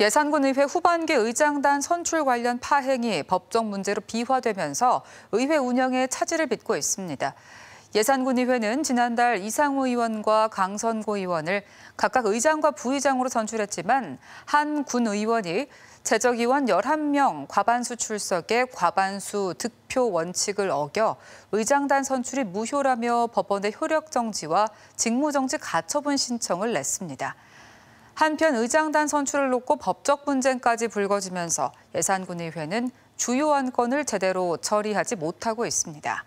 예산군의회 후반기 의장단 선출 관련 파행이 법적 문제로 비화되면서 의회 운영에 차질을 빚고 있습니다. 예산군의회는 지난달 이상우 의원과 강선고 의원을 각각 의장과 부의장으로 선출했지만 한군 의원이 재적의원 11명 과반수 출석에 과반수 득표 원칙을 어겨 의장단 선출이 무효라며 법원의 효력 정지와 직무정지 가처분 신청을 냈습니다. 한편 의장단 선출을 놓고 법적 분쟁까지 불거지면서 예산군의회는 주요 안건을 제대로 처리하지 못하고 있습니다.